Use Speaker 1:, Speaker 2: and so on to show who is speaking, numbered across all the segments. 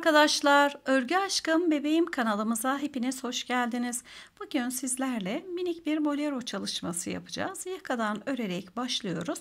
Speaker 1: arkadaşlar, Örgü Aşkım Bebeğim kanalımıza hepiniz hoş geldiniz. Bugün sizlerle minik bir bolero çalışması yapacağız. Yakadan örerek başlıyoruz.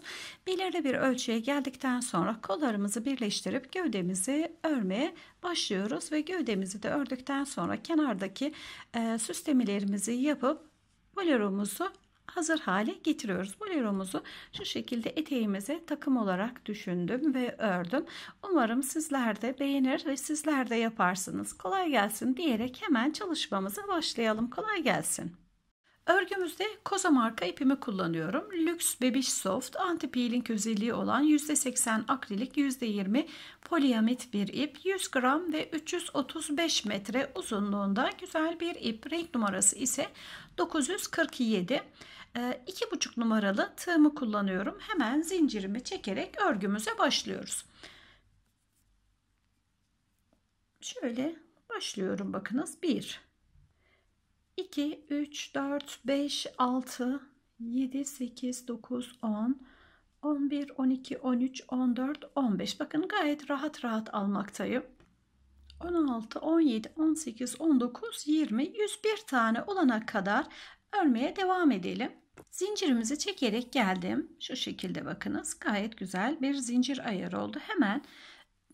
Speaker 1: Belirli bir ölçüye geldikten sonra kollarımızı birleştirip gövdemizi örmeye başlıyoruz. Ve gövdemizi de ördükten sonra kenardaki e, süslemelerimizi yapıp boleromuzu hazır hale getiriyoruz. Boleromuzu şu şekilde eteğimize takım olarak düşündüm ve ördüm. Umarım sizler de beğenir ve sizler de yaparsınız. Kolay gelsin diyerek hemen çalışmamıza başlayalım. Kolay gelsin. Örgümüzde Koza marka ipimi kullanıyorum. Lüks Bebiş Soft anti peeling özelliği olan %80 akrilik %20 poliamit bir ip. 100 gram ve 335 metre uzunluğunda güzel bir ip. Renk numarası ise 947. Ee, iki buçuk numaralı tığımı kullanıyorum. Hemen zincirimi çekerek örgümüze başlıyoruz. Şöyle başlıyorum bakınız. 1 2 3 4 5 6 7 8 9 10 11 12 13 14 15. Bakın gayet rahat rahat almaktayım. 16, 17, 18, 19, 20, 101 tane olana kadar örmeye devam edelim. Zincirimizi çekerek geldim. Şu şekilde bakınız gayet güzel bir zincir ayarı oldu. Hemen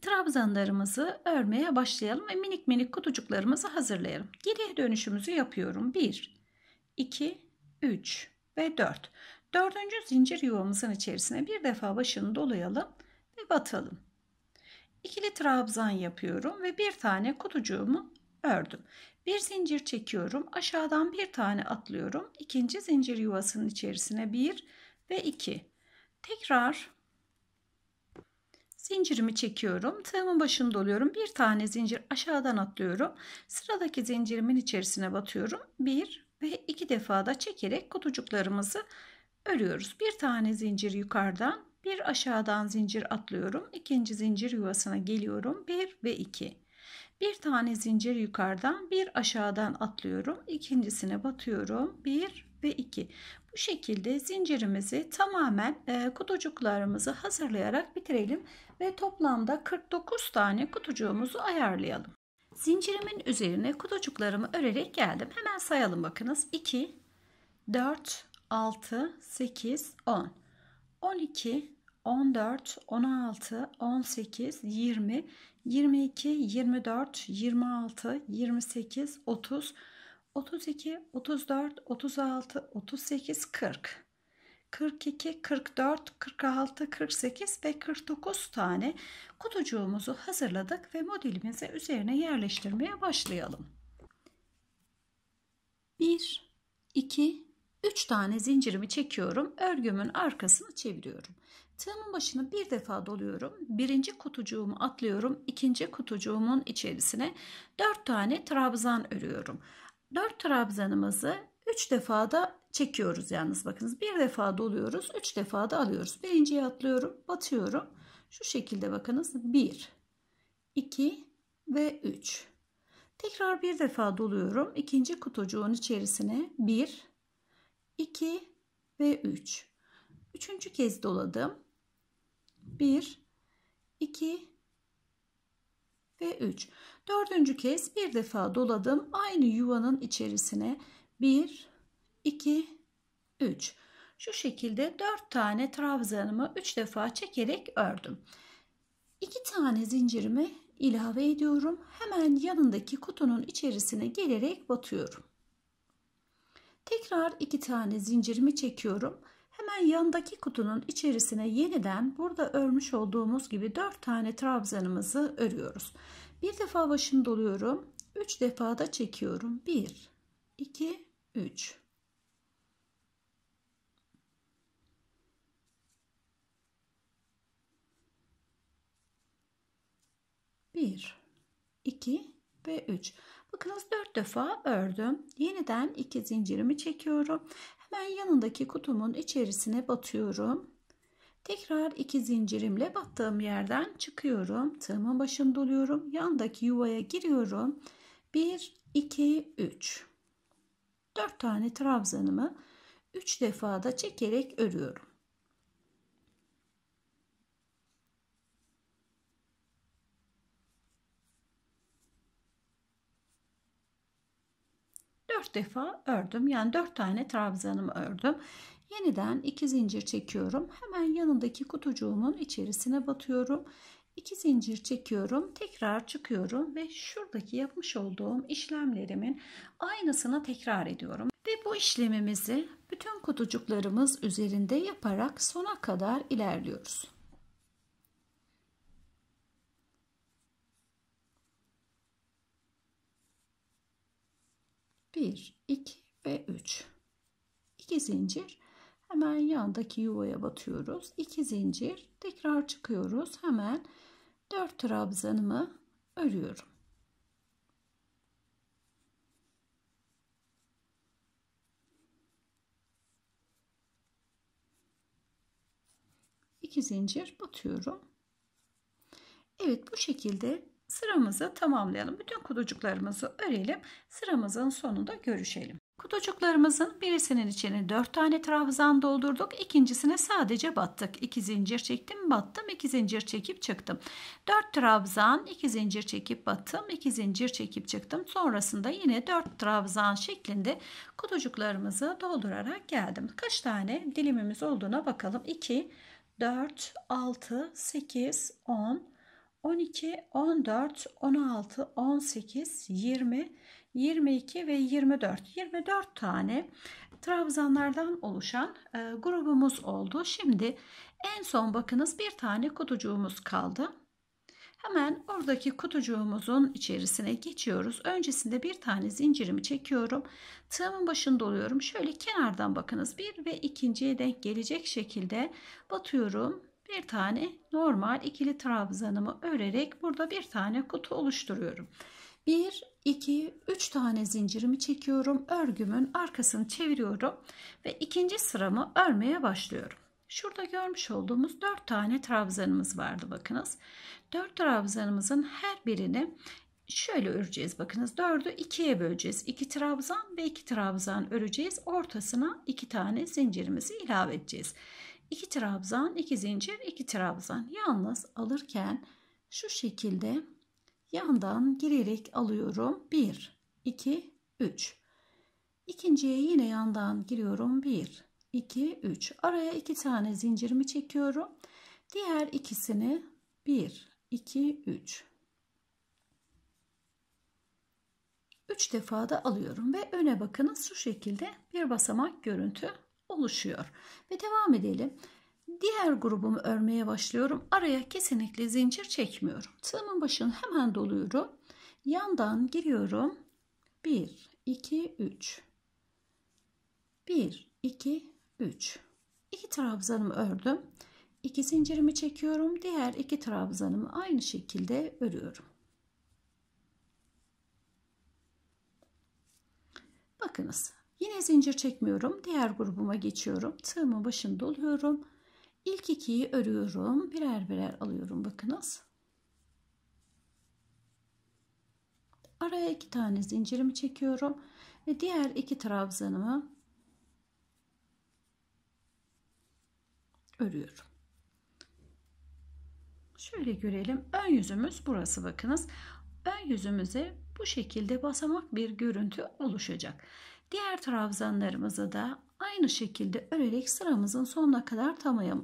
Speaker 1: trabzanlarımızı örmeye başlayalım ve minik minik kutucuklarımızı hazırlayalım. Geriye dönüşümüzü yapıyorum. 1, 2, 3 ve 4. Dördüncü zincir yuvamızın içerisine bir defa başını dolayalım ve batalım. İkili trabzan yapıyorum ve bir tane kutucuğumu ördüm. Bir zincir çekiyorum. Aşağıdan bir tane atlıyorum. İkinci zincir yuvasının içerisine 1 ve 2. Tekrar zincirimi çekiyorum. Tığımın başını doluyorum. Bir tane zincir aşağıdan atlıyorum. Sıradaki zincirimin içerisine batıyorum. 1 ve 2 defa da çekerek kutucuklarımızı örüyoruz. Bir tane zincir yukarıdan, bir aşağıdan zincir atlıyorum. İkinci zincir yuvasına geliyorum. 1 ve 2. Bir tane zincir yukarıdan bir aşağıdan atlıyorum. ikincisine batıyorum. 1 ve 2. Bu şekilde zincirimizi tamamen e, kutucuklarımızı hazırlayarak bitirelim ve toplamda 49 tane kutucuğumuzu ayarlayalım. Zincirimin üzerine kutucuklarımı örerek geldim. Hemen sayalım bakınız. 2, 4, 6, 8, 10, 12, 14, 16, 18, 20, 22, 24, 26, 28, 30, 32, 34, 36, 38, 40. 42, 44, 46, 48 ve 49 tane kutucuğumuzu hazırladık ve modelimizi üzerine yerleştirmeye başlayalım. 1, 2, 3 tane zincirimi çekiyorum. Örgümün arkasını çeviriyorum. Tığımın başını bir defa doluyorum. Birinci kutucuğumu atlıyorum. ikinci kutucuğumun içerisine 4 tane trabzan örüyorum. 4 trabzanımızı 3 defa da çekiyoruz yalnız bakınız. Bir defa doluyoruz. 3 defa da alıyoruz. Birinciye atlıyorum. Batıyorum. Şu şekilde bakınız. 1, 2 ve 3. Tekrar bir defa doluyorum. ikinci kutucuğun içerisine 1, 2 ve 3. Üçüncü kez doladım. 1, 2 ve 3. Dördüncü kez bir defa doladım. Aynı yuvanın içerisine 1, 2, 3. Şu şekilde 4 tane trabzanımı 3 defa çekerek ördüm. 2 tane zincirimi ilave ediyorum. Hemen yanındaki kutunun içerisine gelerek batıyorum. Tekrar iki tane zincirimi çekiyorum. Hemen yandaki kutunun içerisine yeniden burada örmüş olduğumuz gibi 4 tane trabzanımızı örüyoruz. Bir defa başını doluyorum. 3 defa da çekiyorum. 1 2 3 Bir, iki ve üç. Bakınız 4 defa ördüm. Yeniden 2 zincirimi çekiyorum. Hemen yanındaki kutumun içerisine batıyorum. Tekrar 2 zincirimle battığım yerden çıkıyorum. Tığımın başını doluyorum. Yandaki yuvaya giriyorum. 1, 2, 3. 4 tane trabzanımı 3 defa da çekerek örüyorum. 4 defa ördüm. Yani 4 tane trabzanımı ördüm. Yeniden 2 zincir çekiyorum. Hemen yanındaki kutucuğumun içerisine batıyorum. 2 zincir çekiyorum. Tekrar çıkıyorum ve şuradaki yapmış olduğum işlemlerimin aynısını tekrar ediyorum. Ve bu işlemimizi bütün kutucuklarımız üzerinde yaparak sona kadar ilerliyoruz. 1, 2 ve 3. 2 zincir hemen yandaki yuvaya batıyoruz. 2 zincir tekrar çıkıyoruz. Hemen 4 trabzanımı örüyorum. İki zincir batıyorum. Evet bu şekilde sıramızı tamamlayalım. Bütün kutucuklarımızı örelim. Sıramızın sonunda görüşelim. Kutucuklarımızın birisinin içine 4 tane trabzan doldurduk. ikincisine sadece battık. 2 zincir çektim battım. 2 zincir çekip çıktım. 4 trabzan 2 zincir çekip battım. 2 zincir çekip çıktım. Sonrasında yine 4 trabzan şeklinde kutucuklarımızı doldurarak geldim. Kaç tane dilimimiz olduğuna bakalım. 2, 4, 6, 8, 10, 12, 14, 16, 18, 20, 22 ve 24. 24 tane trabzanlardan oluşan e, grubumuz oldu. Şimdi en son bakınız bir tane kutucuğumuz kaldı. Hemen oradaki kutucuğumuzun içerisine geçiyoruz. Öncesinde bir tane zincirimi çekiyorum. Tığımın başını doluyorum. Şöyle kenardan bakınız. Bir ve ikinciye denk gelecek şekilde batıyorum bir tane normal ikili trabzanımı örerek burada bir tane kutu oluşturuyorum. 1, 2, 3 tane zincirimi çekiyorum. Örgümün arkasını çeviriyorum ve ikinci sıramı örmeye başlıyorum. Şurada görmüş olduğumuz 4 tane trabzanımız vardı bakınız. 4 trabzanımızın her birini şöyle öreceğiz bakınız 4'ü 2'ye böleceğiz 2 trabzan ve 2 trabzan öreceğiz ortasına 2 tane zincirimizi ilave edeceğiz 2 trabzan, 2 zincir, 2 trabzan. Yalnız alırken şu şekilde yandan girerek alıyorum. 1, 2, 3. İkinciye yine yandan giriyorum. 1, 2, 3. Araya 2 tane zincirimi çekiyorum. Diğer ikisini 1, 2, 3. 3 defa da alıyorum ve öne bakınız şu şekilde bir basamak görüntü oluşuyor. Ve devam edelim. Diğer grubumu örmeye başlıyorum. Araya kesinlikle zincir çekmiyorum. Tığımın başını hemen doluyorum. Yandan giriyorum. 1, 2, 3. 1, 2, 3. İki trabzanımı ördüm. İki zincirimi çekiyorum. Diğer iki trabzanımı aynı şekilde örüyorum. Bakınız Yine zincir çekmiyorum. Diğer grubuma geçiyorum. tığımı başını doluyorum. İlk ikiyi örüyorum. Birer birer alıyorum. Bakınız. Araya iki tane zincirimi çekiyorum. Ve diğer iki trabzanımı örüyorum. Şöyle görelim. Ön yüzümüz burası bakınız. Ön yüzümüze bu şekilde basamak bir görüntü oluşacak. Diğer trabzanlarımızı da aynı şekilde örerek sıramızın sonuna kadar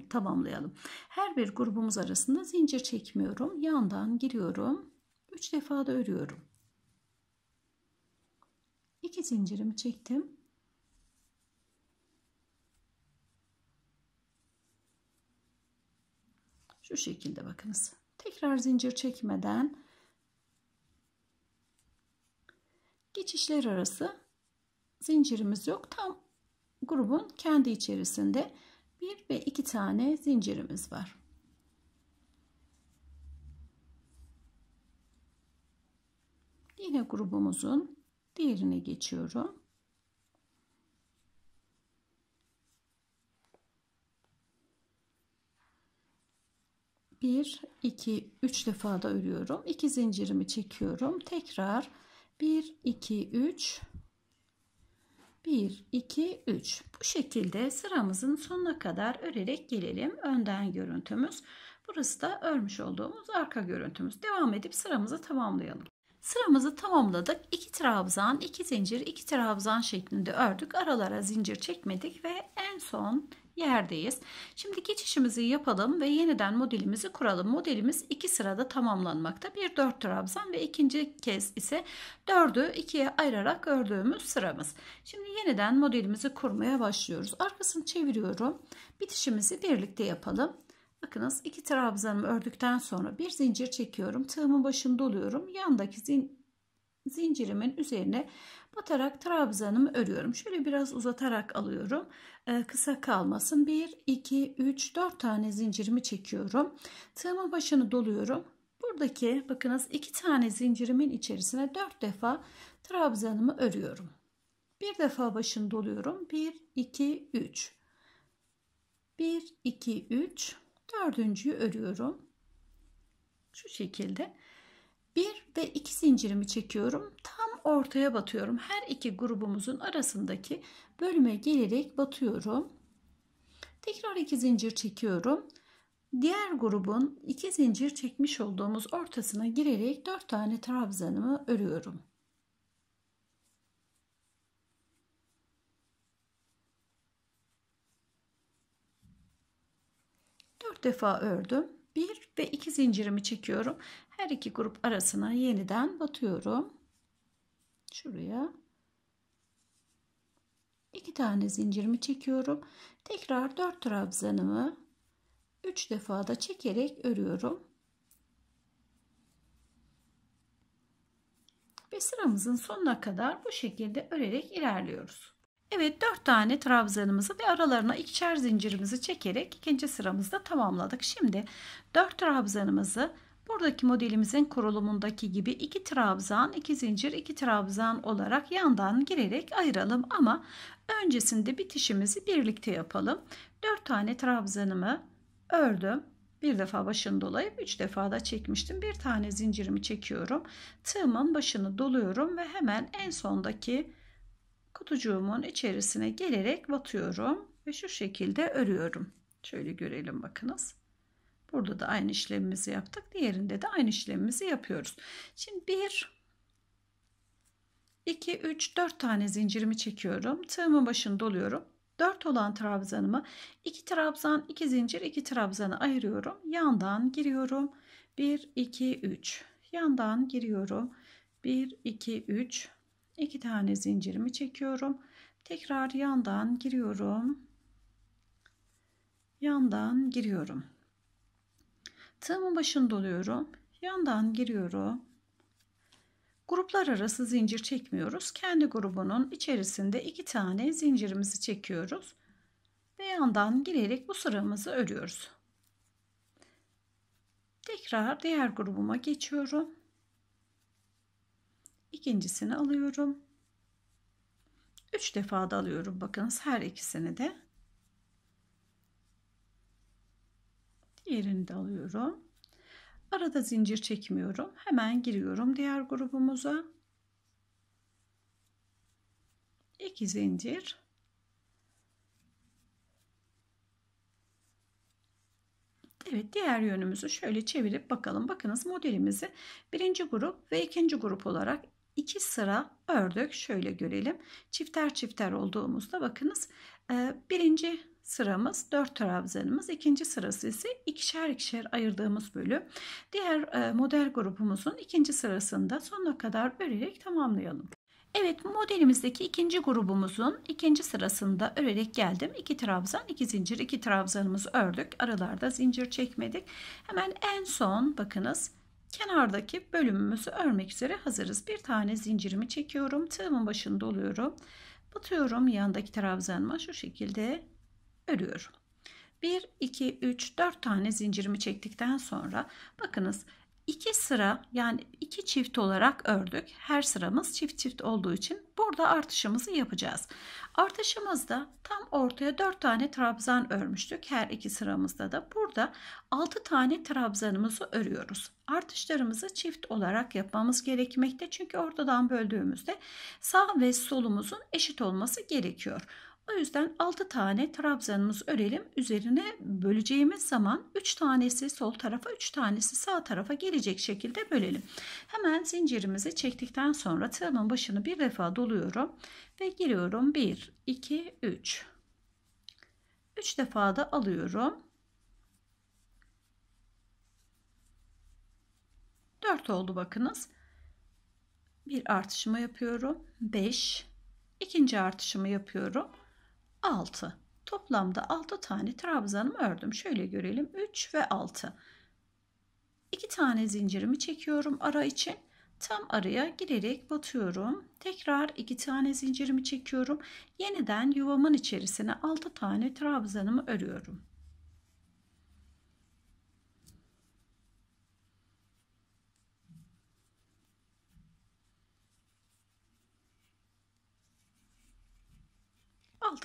Speaker 1: tamamlayalım. Her bir grubumuz arasında zincir çekmiyorum. Yandan giriyorum. 3 defa da örüyorum. 2 zincirimi çektim. Şu şekilde bakınız. Tekrar zincir çekmeden geçişler arası zincirimiz yok. Tam grubun kendi içerisinde bir ve iki tane zincirimiz var. Yine grubumuzun diğerine geçiyorum. Bir, iki, üç defa da örüyorum. İki zincirimi çekiyorum. Tekrar bir, iki, üç, 1, 2, 3. Bu şekilde sıramızın sonuna kadar örerek gelelim. Önden görüntümüz. Burası da örmüş olduğumuz arka görüntümüz. Devam edip sıramızı tamamlayalım. Sıramızı tamamladık. 2 trabzan, 2 zincir, 2 trabzan şeklinde ördük. Aralara zincir çekmedik ve en son yerdeyiz. Şimdi geçişimizi yapalım ve yeniden modelimizi kuralım. Modelimiz iki sırada tamamlanmakta. Bir dört trabzan ve ikinci kez ise dördü ikiye ayırarak ördüğümüz sıramız. Şimdi yeniden modelimizi kurmaya başlıyoruz. Arkasını çeviriyorum. Bitişimizi birlikte yapalım. Bakınız iki trabzanımı ördükten sonra bir zincir çekiyorum. Tığımın başını doluyorum, Yandaki zin zincirimin üzerine batarak trabzanımı örüyorum. Şöyle biraz uzatarak alıyorum. Ee, kısa kalmasın. 1, 2, 3, 4 tane zincirimi çekiyorum. Tığımın başını doluyorum. Buradaki bakınız iki tane zincirimin içerisine 4 defa trabzanımı örüyorum. Bir defa başını doluyorum. 1, 2, 3. 1, 2, 3 dördüncüyü örüyorum. Şu şekilde. Bir ve iki zincirimi çekiyorum. Tam ortaya batıyorum. Her iki grubumuzun arasındaki bölüme gelerek batıyorum. Tekrar iki zincir çekiyorum. Diğer grubun iki zincir çekmiş olduğumuz ortasına girerek dört tane trabzanımı örüyorum. defa ördüm. 1 ve 2 zincirimi çekiyorum. Her iki grup arasına yeniden batıyorum. Şuraya. 2 tane zincirimi çekiyorum. Tekrar 4 trabzanımı 3 defa da çekerek örüyorum. Ve sıramızın sonuna kadar bu şekilde örerek ilerliyoruz. Evet 4 tane trabzanımızı ve aralarına ikişer zincirimizi çekerek ikinci sıramızda tamamladık. Şimdi 4 trabzanımızı buradaki modelimizin kurulumundaki gibi 2 trabzan, 2 zincir, 2 trabzan olarak yandan girerek ayıralım ama öncesinde bitişimizi birlikte yapalım. 4 tane trabzanımı ördüm. Bir defa başını dolayıp üç defa da çekmiştim. Bir tane zincirimi çekiyorum. Tığımın başını doluyorum ve hemen en sondaki kutucuğumun içerisine gelerek batıyorum ve şu şekilde örüyorum. Şöyle görelim bakınız. Burada da aynı işlemimizi yaptık. Diğerinde de aynı işlemimizi yapıyoruz. Şimdi 1 2 3 4 tane zincirimi çekiyorum. Tığımın başını doluyorum. 4 olan trabzanımı 2 trabzan 2 zincir 2 trabzanı ayırıyorum. Yandan giriyorum. 1 2 3 yandan giriyorum. 1 2 3 2 tane zincirimi çekiyorum. Tekrar yandan giriyorum. Yandan giriyorum. Tığımın başını doluyorum. Yandan giriyorum. Gruplar arası zincir çekmiyoruz. Kendi grubunun içerisinde iki tane zincirimizi çekiyoruz. Ve yandan girerek bu sıramızı örüyoruz. Tekrar diğer grubuma geçiyorum ikincisini alıyorum. 3 defa da alıyorum bakınız her ikisini de. Diğerini de alıyorum. Arada zincir çekmiyorum. Hemen giriyorum diğer grubumuza. 2 zincir. Evet diğer yönümüzü şöyle çevirip bakalım. Bakınız modelimizi birinci grup ve ikinci grup olarak 2 sıra ördük. Şöyle görelim. Çifter çifter olduğumuzda bakınız e, birinci sıramız 4 trabzanımız. ikinci sırası ise ikişer ikişer ayırdığımız bölüm. Diğer e, model grubumuzun ikinci sırasında sonuna kadar örerek tamamlayalım. Evet modelimizdeki ikinci grubumuzun ikinci sırasında örerek geldim. 2 trabzan, 2 zincir, 2 trabzanımızı ördük. Aralarda zincir çekmedik. Hemen en son bakınız Kenardaki bölümümüzü örmek üzere hazırız. Bir tane zincirimi çekiyorum. Tığımın başını doluyorum. Batıyorum yandaki trabzanıma şu şekilde örüyorum. 1, 2, 3, 4 tane zincirimi çektikten sonra bakınız 2 sıra yani 2 çift olarak ördük. Her sıramız çift çift olduğu için burada artışımızı yapacağız. Artışımızda tam ortaya 4 tane trabzan örmüştük. Her iki sıramızda da burada 6 tane trabzanımızı örüyoruz. Artışlarımızı çift olarak yapmamız gerekmekte. Çünkü ortadan böldüğümüzde sağ ve solumuzun eşit olması gerekiyor. O yüzden 6 tane trabzanımız örelim. Üzerine böleceğimiz zaman 3 tanesi sol tarafa 3 tanesi sağ tarafa gelecek şekilde bölelim. Hemen zincirimizi çektikten sonra tığımın başını bir defa doluyorum ve giriyorum. 1, 2, 3. 3 defa da alıyorum. 4 oldu bakınız. Bir artışımı yapıyorum. 5 İkinci artışımı yapıyorum. 6. Toplamda 6 tane trabzanımı ördüm. Şöyle görelim. 3 ve 6. 2 tane zincirimi çekiyorum ara için. Tam araya girerek batıyorum. Tekrar 2 tane zincirimi çekiyorum. Yeniden yuvamın içerisine 6 tane trabzanımı örüyorum.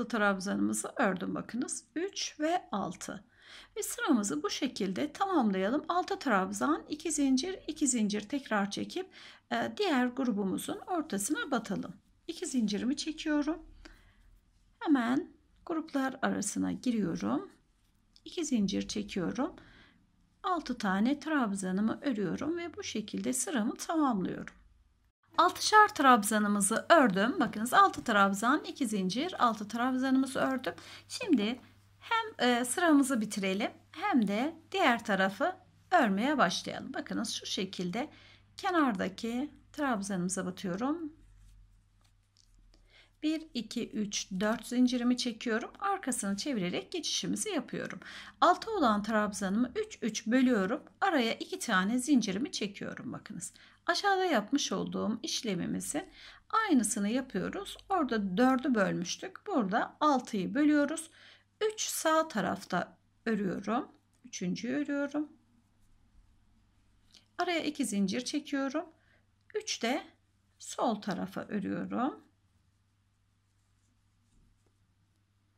Speaker 1: Altı trabzanımızı ördüm bakınız. 3 ve 6. Ve sıramızı bu şekilde tamamlayalım. 6 trabzan, 2 zincir, 2 zincir tekrar çekip e, diğer grubumuzun ortasına batalım. 2 zincirimi çekiyorum. Hemen gruplar arasına giriyorum. 2 zincir çekiyorum. 6 tane trabzanımı örüyorum ve bu şekilde sıramı tamamlıyorum altışar trabzanımızı ördüm. Bakınız 6 trabzan, 2 zincir, 6 trabzanımızı ördüm. Şimdi hem e, sıramızı bitirelim hem de diğer tarafı örmeye başlayalım. Bakınız şu şekilde kenardaki trabzanımıza batıyorum. 1, 2, 3, 4 zincirimi çekiyorum. Arkasını çevirerek geçişimizi yapıyorum. Altı olan trabzanımı 3, 3 bölüyorum. Araya 2 tane zincirimi çekiyorum. Bakınız. Aşağıda yapmış olduğum işlemimizin aynısını yapıyoruz. Orada 4'ü bölmüştük. Burada 6'yı bölüyoruz. 3 sağ tarafta örüyorum. 3.'yü örüyorum. Araya 2 zincir çekiyorum. 3 de sol tarafa örüyorum.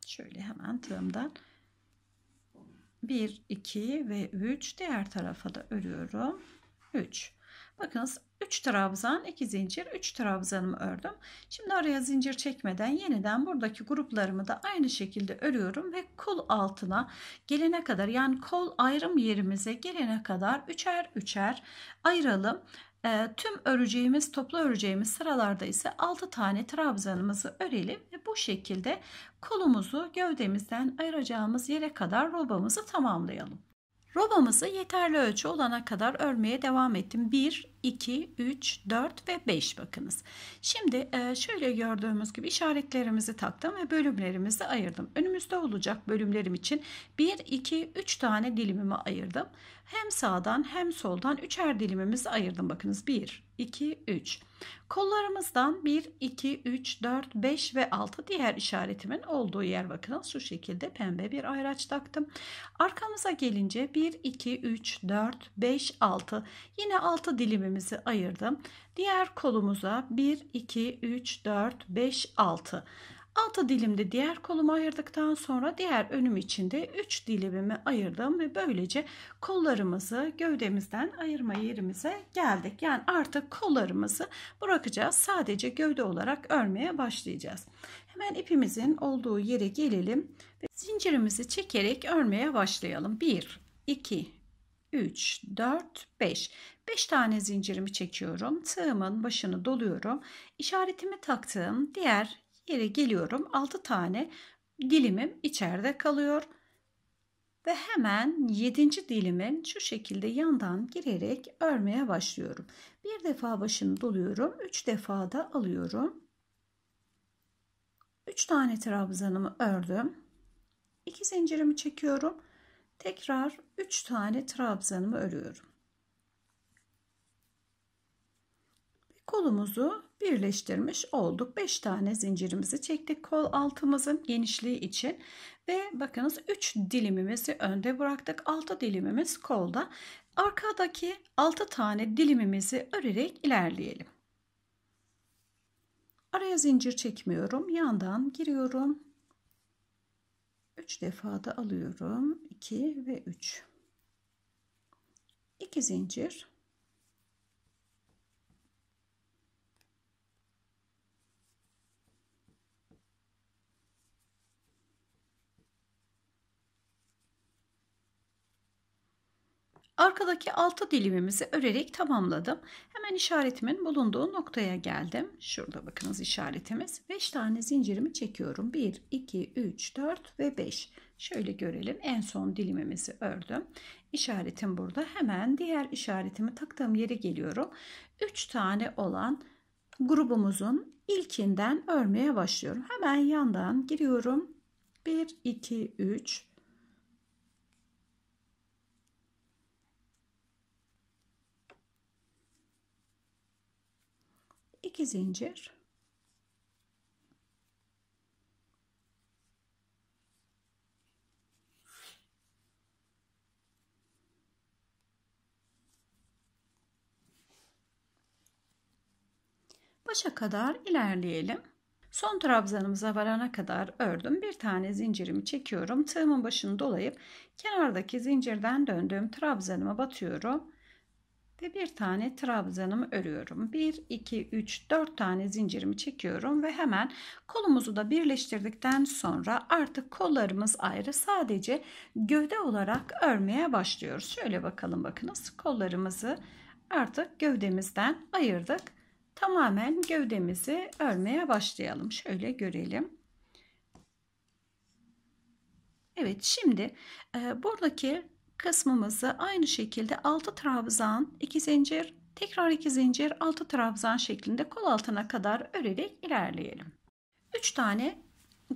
Speaker 1: Şöyle hemen tığımdan 1, 2 ve 3 diğer tarafa da örüyorum. 3 Bakınız 3 trabzan, 2 zincir, 3 trabzanımı ördüm. Şimdi araya zincir çekmeden yeniden buradaki gruplarımı da aynı şekilde örüyorum ve kol altına gelene kadar yani kol ayrım yerimize gelene kadar üçer üçer ayıralım. E, tüm öreceğimiz toplu öreceğimiz sıralarda ise 6 tane trabzanımızı örelim ve bu şekilde kolumuzu gövdemizden ayıracağımız yere kadar robamızı tamamlayalım. Robamızı yeterli ölçü olana kadar örmeye devam ettim. 1 2, 3, 4 ve 5 bakınız. Şimdi e, şöyle gördüğümüz gibi işaretlerimizi taktım ve bölümlerimizi ayırdım. Önümüzde olacak bölümlerim için 1, 2, 3 tane dilimimi ayırdım. Hem sağdan hem soldan üçer dilimimizi ayırdım. Bakınız 1, 2, 3. Kollarımızdan 1, 2, 3, 4, 5 ve 6 diğer işaretimin olduğu yer bakın. Şu şekilde pembe bir ayraç taktım. Arkamıza gelince 1, 2, 3, 4, 5, 6. Yine 6 dilimimiz ilmeklerimizi ayırdım. Diğer kolumuza 1, 2, 3, 4, 5, 6. 6 dilimde diğer kolumu ayırdıktan sonra diğer önüm içinde 3 dilimimi ayırdım ve böylece kollarımızı gövdemizden ayırma yerimize geldik. Yani artık kollarımızı bırakacağız. Sadece gövde olarak örmeye başlayacağız. Hemen ipimizin olduğu yere gelelim ve zincirimizi çekerek örmeye başlayalım. 1 2 3 4 5 5 tane zincirimi çekiyorum. Tığımın başını doluyorum. İşaretimi taktığım diğer yere geliyorum. 6 tane dilimim içeride kalıyor. Ve hemen 7. dilimin şu şekilde yandan girerek örmeye başlıyorum. Bir defa başını doluyorum. 3 defa da alıyorum. 3 tane trabzanımı ördüm. 2 zincirimi çekiyorum. Tekrar 3 tane trabzanımı örüyorum. kolumuzu birleştirmiş olduk. 5 tane zincirimizi çektik kol altımızın genişliği için ve bakınız 3 dilimimizi önde bıraktık. 6 dilimimiz kolda. Arkadaki 6 tane dilimimizi örerek ilerleyelim. Araya zincir çekmiyorum. Yandan giriyorum. 3 defa da alıyorum. 2 ve 3. 2 zincir Arkadaki altı dilimimizi örerek tamamladım. Hemen işaretimin bulunduğu noktaya geldim. Şurada bakınız işaretimiz. 5 tane zincirimi çekiyorum. 1, 2, 3, 4 ve 5. Şöyle görelim. En son dilimimizi ördüm. İşaretim burada. Hemen diğer işaretimi taktığım yere geliyorum. 3 tane olan grubumuzun ilkinden örmeye başlıyorum. Hemen yandan giriyorum. 1, 2, 3, 2 zincir başa kadar ilerleyelim. Son trabzanımıza varana kadar ördüm. Bir tane zincirimi çekiyorum. Tığımın başını dolayıp kenardaki zincirden döndüğüm trabzanıma batıyorum ve bir tane trabzanımı örüyorum. 1, 2, 3, 4 tane zincirimi çekiyorum ve hemen kolumuzu da birleştirdikten sonra artık kollarımız ayrı sadece gövde olarak örmeye başlıyoruz. Şöyle bakalım bakınız kollarımızı artık gövdemizden ayırdık. Tamamen gövdemizi örmeye başlayalım. Şöyle görelim. Evet şimdi e, buradaki kısmımızı aynı şekilde 6 trabzan 2 zincir tekrar 2 zincir 6 trabzan şeklinde kol altına kadar örerek ilerleyelim. 3 tane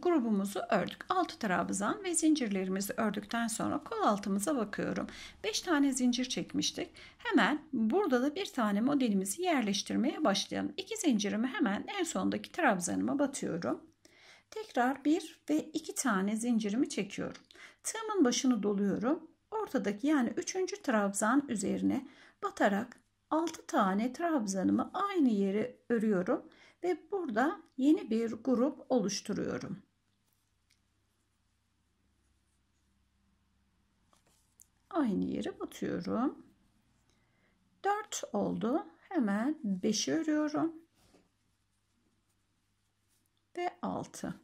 Speaker 1: grubumuzu ördük. 6 trabzan ve zincirlerimizi ördükten sonra kol altımıza bakıyorum. 5 tane zincir çekmiştik. Hemen burada da bir tane modelimizi yerleştirmeye başlayalım. 2 zincirimi hemen en sondaki trabzanıma batıyorum. Tekrar 1 ve 2 tane zincirimi çekiyorum. Tığımın başını doluyorum ortadaki yani üçüncü trabzan üzerine batarak altı tane trabzanımı aynı yere örüyorum ve burada yeni bir grup oluşturuyorum. Aynı yere batıyorum. 4 oldu. Hemen 5'i örüyorum. Ve 6. Altı.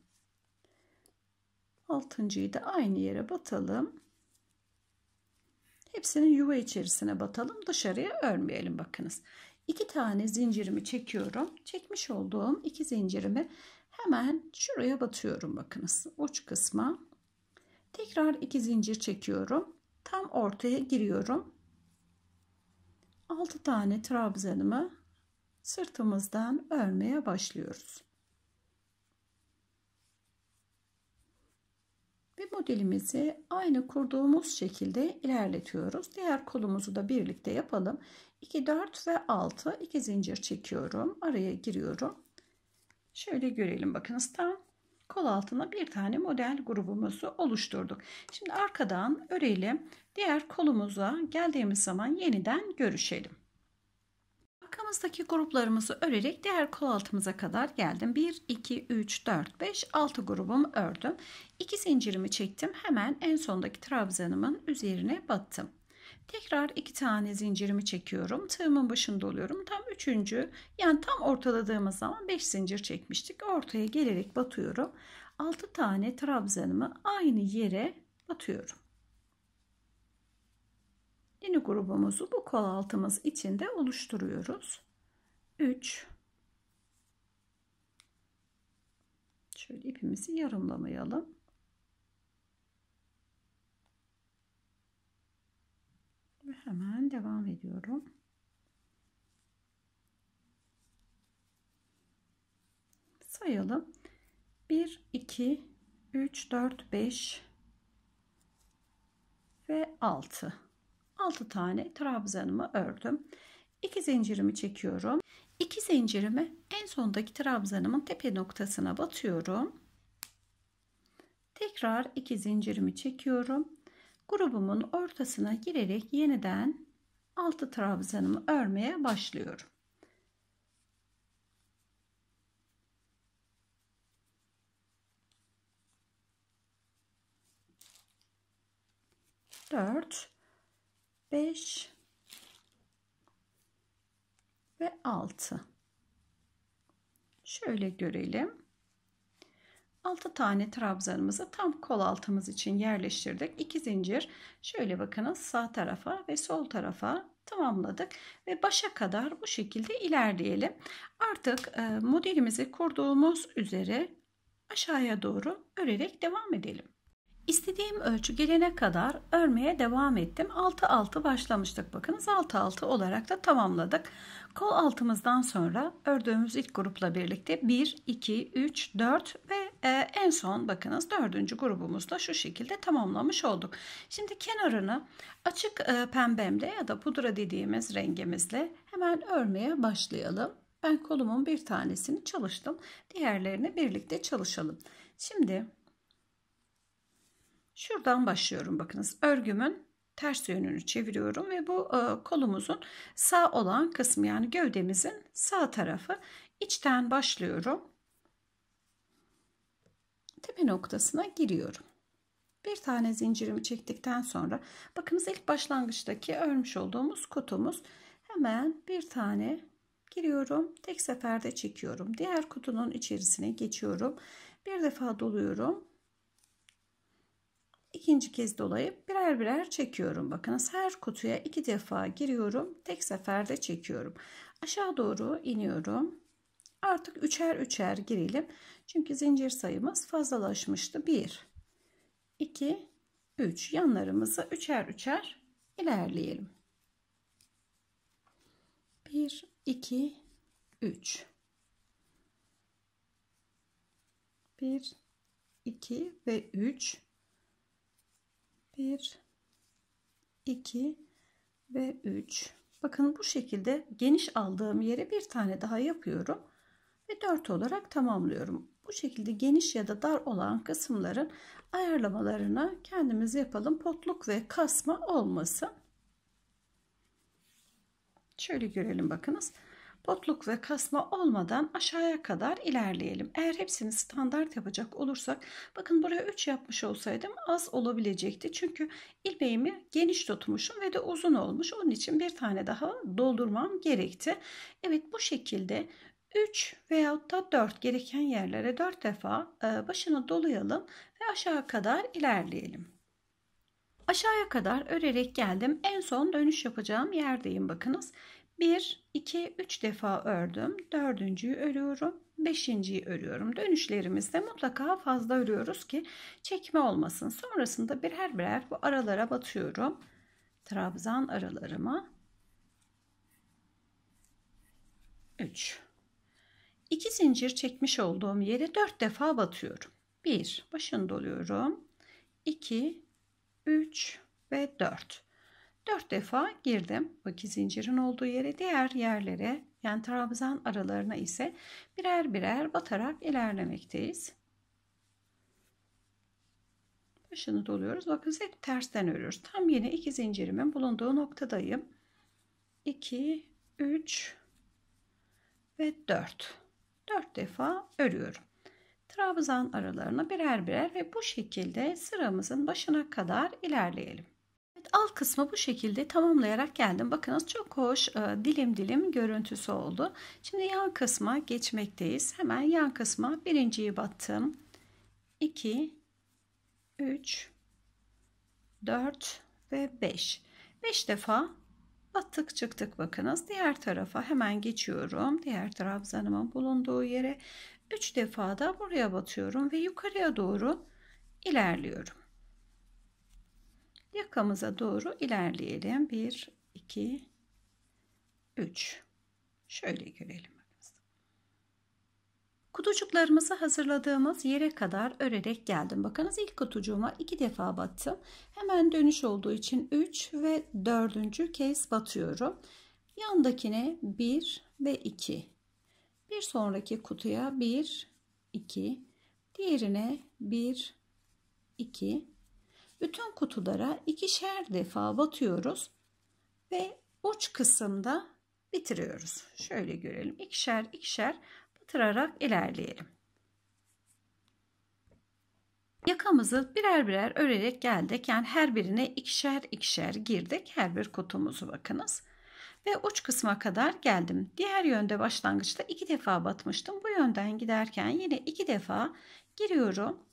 Speaker 1: 6.yı da aynı yere batalım. Hepsini yuva içerisine batalım. Dışarıya örmeyelim bakınız. İki tane zincirimi çekiyorum. Çekmiş olduğum iki zincirimi hemen şuraya batıyorum bakınız. Uç kısma. Tekrar iki zincir çekiyorum. Tam ortaya giriyorum. 6 tane trabzanımı sırtımızdan örmeye başlıyoruz. ve modelimizi aynı kurduğumuz şekilde ilerletiyoruz. Diğer kolumuzu da birlikte yapalım. 2, 4 ve 6 iki zincir çekiyorum. Araya giriyorum. Şöyle görelim bakınız tam kol altına bir tane model grubumuzu oluşturduk. Şimdi arkadan örelim. Diğer kolumuza geldiğimiz zaman yeniden görüşelim. Sıramızdaki gruplarımızı örerek diğer kol altımıza kadar geldim. 1, 2, 3, 4, 5, 6 grubumu ördüm. 2 zincirimi çektim. Hemen en sondaki trabzanımın üzerine battım. Tekrar 2 tane zincirimi çekiyorum. Tığımın başında oluyorum. Tam 3. yani tam ortaladığımız zaman 5 zincir çekmiştik. Ortaya gelerek batıyorum. 6 tane trabzanımı aynı yere batıyorum. Yeni grubumuzu bu kol altımız içinde oluşturuyoruz. 3 Şöyle ipimizi yarımlamayalım. Ve hemen devam ediyorum. Sayalım. 1 2 3 4 5 ve 6 6 tane trabzanımı ördüm. 2 zincirimi çekiyorum. 2 zincirimi en sondaki trabzanımın tepe noktasına batıyorum. Tekrar 2 zincirimi çekiyorum. Grubumun ortasına girerek yeniden 6 trabzanımı örmeye başlıyorum. Dört, 5 ve 6 şöyle görelim 6 tane trabzanımızı tam kol altımız için yerleştirdik 2 zincir şöyle bakınız sağ tarafa ve sol tarafa tamamladık ve başa kadar bu şekilde ilerleyelim artık e, modelimizi kurduğumuz üzere aşağıya doğru örerek devam edelim İstediğim ölçü gelene kadar örmeye devam ettim. 6-6 başlamıştık bakınız 6-6 olarak da tamamladık. Kol altımızdan sonra ördüğümüz ilk grupla birlikte 1, 2, 3, 4 ve e, en son bakınız dördüncü grubumuzda şu şekilde tamamlamış olduk. Şimdi kenarını açık e, pembemle ya da pudra dediğimiz rengimizle hemen örmeye başlayalım. Ben kolumun bir tanesini çalıştım. Diğerlerini birlikte çalışalım. Şimdi Şuradan başlıyorum bakınız. Örgümün ters yönünü çeviriyorum ve bu e, kolumuzun sağ olan kısmı yani gövdemizin sağ tarafı içten başlıyorum. Tepe noktasına giriyorum. Bir tane zincirimi çektikten sonra bakınız ilk başlangıçtaki örmüş olduğumuz kutumuz hemen bir tane giriyorum. Tek seferde çekiyorum. Diğer kutunun içerisine geçiyorum. Bir defa doluyorum ikinci kez dolayıp birer birer çekiyorum. Bakınız her kutuya iki defa giriyorum. Tek seferde çekiyorum. Aşağı doğru iniyorum. Artık üçer üçer girelim. Çünkü zincir sayımız fazlalaşmıştı. 1, 2, 3. Yanlarımızı üçer üçer ilerleyelim. 1, 2, 3. 1, 2 ve 3 1 2 ve 3 bakın bu şekilde geniş aldığım yere bir tane daha yapıyorum ve 4 olarak tamamlıyorum bu şekilde geniş ya da dar olan kısımların ayarlamalarını kendimiz yapalım potluk ve kasma olmasın şöyle görelim bakınız botluk ve kasma olmadan aşağıya kadar ilerleyelim. Eğer hepsini standart yapacak olursak bakın buraya 3 yapmış olsaydım az olabilecekti. Çünkü ilmeğimi geniş tutmuşum ve de uzun olmuş. Onun için bir tane daha doldurmam gerekti. Evet bu şekilde 3 veyahut da 4 gereken yerlere 4 defa e, başını dolayalım ve aşağı kadar ilerleyelim. Aşağıya kadar örerek geldim. En son dönüş yapacağım yerdeyim bakınız. 1, 2, 3 defa ördüm. Dördüncüyü örüyorum. Beşinciyi örüyorum. Dönüşlerimizde mutlaka fazla örüyoruz ki çekme olmasın. Sonrasında birer birer bu aralara batıyorum. Trabzan aralarıma. 3. 2 zincir çekmiş olduğum yere 4 defa batıyorum. 1. Başını doluyorum. 2, 3 ve 4. 4 defa girdim. Bu iki zincirin olduğu yere diğer yerlere yani trabzan aralarına ise birer birer batarak ilerlemekteyiz. Başını doluyoruz. Bakın hep tersten örüyoruz. Tam yine iki zincirimin bulunduğu noktadayım. 2, 3 ve 4. 4 defa örüyorum. Trabzan aralarına birer birer ve bu şekilde sıramızın başına kadar ilerleyelim alt kısmı bu şekilde tamamlayarak geldim. Bakınız çok hoş e, dilim dilim görüntüsü oldu. Şimdi yan kısma geçmekteyiz. Hemen yan kısma birinciyi battım. 2, 3, 4 ve 5. 5 defa battık çıktık bakınız. Diğer tarafa hemen geçiyorum. Diğer trabzanımın bulunduğu yere 3 defa da buraya batıyorum ve yukarıya doğru ilerliyorum yakamıza doğru ilerleyelim. 1, 2, 3. Şöyle görelim. Kutucuklarımızı hazırladığımız yere kadar örerek geldim. Bakınız ilk kutucuğuma iki defa battım. Hemen dönüş olduğu için 3 ve 4. kez batıyorum. Yandakine 1 ve 2. Bir sonraki kutuya 1, 2. Diğerine 1, 2. Bütün kutulara ikişer defa batıyoruz ve uç kısımda bitiriyoruz. Şöyle görelim. İkişer ikişer batırarak ilerleyelim. Yakamızı birer birer örerek geldik. Yani her birine ikişer ikişer girdik. Her bir kutumuzu bakınız. Ve uç kısma kadar geldim. Diğer yönde başlangıçta iki defa batmıştım. Bu yönden giderken yine iki defa giriyorum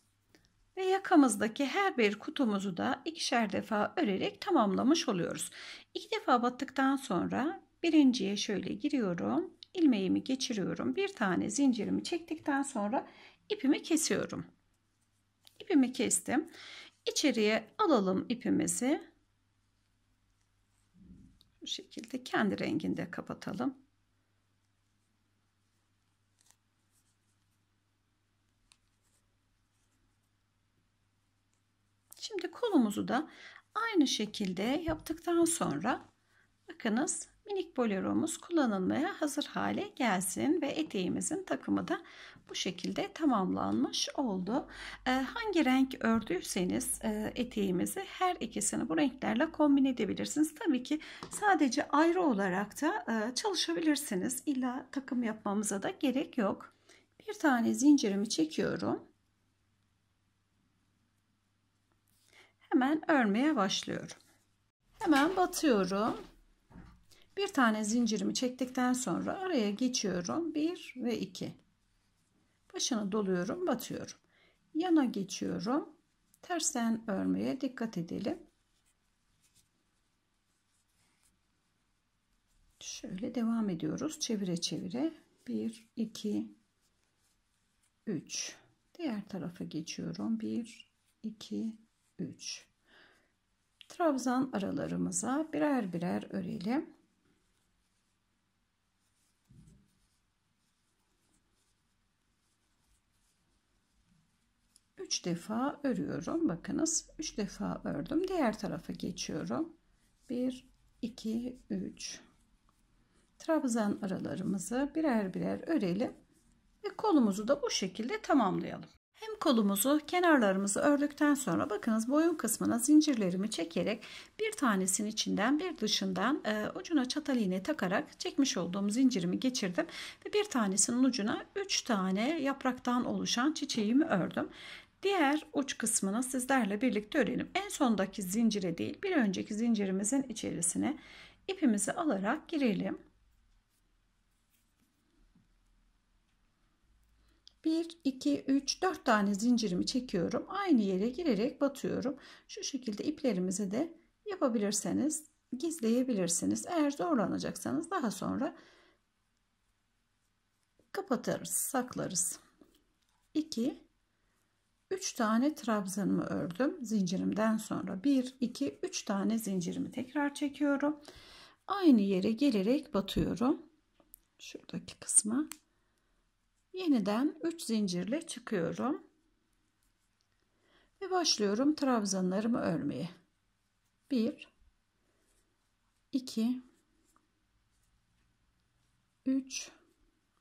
Speaker 1: ve yakamızdaki her bir kutumuzu da ikişer defa örerek tamamlamış oluyoruz. İki defa battıktan sonra birinciye şöyle giriyorum. ilmeğimi geçiriyorum. Bir tane zincirimi çektikten sonra ipimi kesiyorum. İpimi kestim. İçeriye alalım ipimizi. Bu şekilde kendi renginde kapatalım. Şimdi kolumuzu da aynı şekilde yaptıktan sonra bakınız minik boleromuz kullanılmaya hazır hale gelsin ve eteğimizin takımı da bu şekilde tamamlanmış oldu. Ee, hangi renk ördüyseniz e, eteğimizi her ikisini bu renklerle kombin edebilirsiniz. Tabii ki sadece ayrı olarak da e, çalışabilirsiniz. İlla takım yapmamıza da gerek yok. Bir tane zincirimi çekiyorum. Hemen örmeye başlıyorum. Hemen batıyorum. Bir tane zincirimi çektikten sonra araya geçiyorum. 1 ve 2. Başını doluyorum, batıyorum. Yana geçiyorum. Tersten örmeye dikkat edelim. Şöyle devam ediyoruz. Çevire çevire. 1, 2, 3. Diğer tarafa geçiyorum. 1, 2, 3 trabzan aralarımıza birer birer örelim üç defa örüyorum bakınız üç defa ördüm diğer tarafa geçiyorum 1 2 3 trabzan aralarımızı birer birer örelim ve kolumuzu da bu şekilde tamamlayalım hem kolumuzu kenarlarımızı ördükten sonra bakınız boyun kısmına zincirlerimi çekerek bir tanesinin içinden bir dışından e, ucuna çatal iğne takarak çekmiş olduğum zincirimi geçirdim. Ve bir tanesinin ucuna 3 tane yapraktan oluşan çiçeğimi ördüm. Diğer uç kısmını sizlerle birlikte örelim. En sondaki zincire değil bir önceki zincirimizin içerisine ipimizi alarak girelim. 1, 2, 3, 4 tane zincirimi çekiyorum. Aynı yere girerek batıyorum. Şu şekilde iplerimizi de yapabilirseniz gizleyebilirsiniz. Eğer zorlanacaksanız daha sonra kapatırız, saklarız. 2, 3 tane trabzanımı ördüm. Zincirimden sonra 1, 2, 3 tane zincirimi tekrar çekiyorum. Aynı yere gelerek batıyorum. Şuradaki kısma yeniden 3 zincirle çıkıyorum ve başlıyorum trabzanlarımı örmeye 1 2 3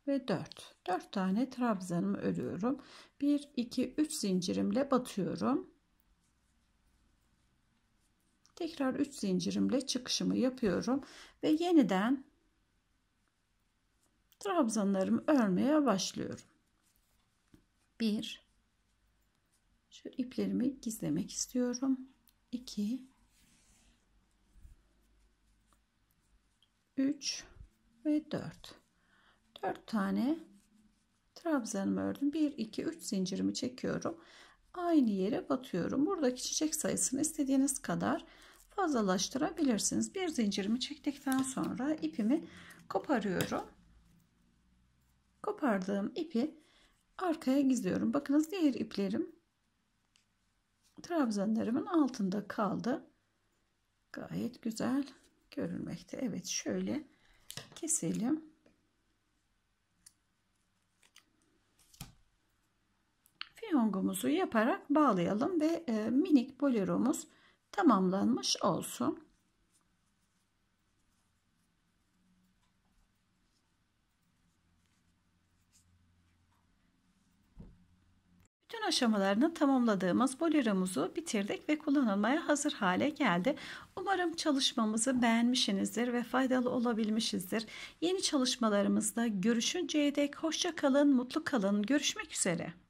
Speaker 1: ve 4 4 tane trabzanımı örüyorum 1 2 3 zincirimle batıyorum tekrar 3 zincirimle çıkışımı yapıyorum ve yeniden trabzanlarımı örmeye başlıyorum. 1 Şöyle iplerimi gizlemek istiyorum. 2 3 ve 4 4 tane trabzanımı ördüm. 1 2 3 zincirimi çekiyorum. Aynı yere batıyorum. Buradaki çiçek sayısını istediğiniz kadar fazlalaştırabilirsiniz. Bir zincirimi çektikten sonra ipimi koparıyorum kopardığım ipi arkaya gizliyorum. Bakınız diğer iplerim trabzanlarımın altında kaldı. Gayet güzel görülmekte. Evet şöyle keselim. Fiyongumuzu yaparak bağlayalım ve e, minik boleromuz tamamlanmış olsun. bütün aşamalarını tamamladığımız boleromuzu bitirdik ve kullanılmaya hazır hale geldi. Umarım çalışmamızı beğenmişsinizdir ve faydalı olabilmişizdir. Yeni çalışmalarımızda görüşünceye dek hoşça kalın, mutlu kalın. Görüşmek üzere.